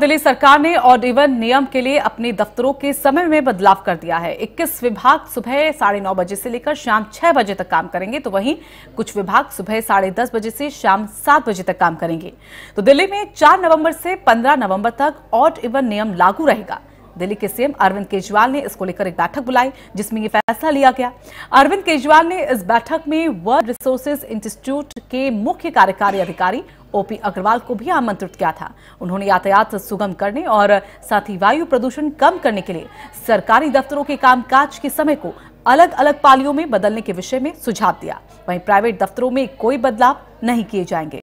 दिल्ली सरकार ने odd even नियम के लिए अपने दफ्तरों के समय में बदलाव कर दिया है 21 विभाग सुबह साढ़े नौ बजे से लेकर शाम छह बजे तक काम करेंगे तो वहीं कुछ विभाग सुबह साढ़े दस बजे से शाम सात बजे तक काम करेंगे तो दिल्ली में 4 नवंबर से 15 नवंबर तक ऑड इवन नियम लागू रहेगा दिल्ली के सीएम अरविंद केजरीवाल ने इसको लेकर एक बैठक बुलाई जिसमें यह फैसला लिया गया अरविंद केजरीवाल ने इस बैठक में वर्ल्ड रिसोर्सेज इंस्टीट्यूट के मुख्य कार्यकारी अधिकारी ओपी अग्रवाल को भी आमंत्रित किया था उन्होंने यातायात सुगम करने और साथ ही वायु प्रदूषण कम करने के लिए सरकारी दफ्तरों के कामकाज के समय को अलग अलग पालियों में बदलने के विषय में सुझाव दिया वहीं प्राइवेट दफ्तरों में कोई बदलाव नहीं किए जाएंगे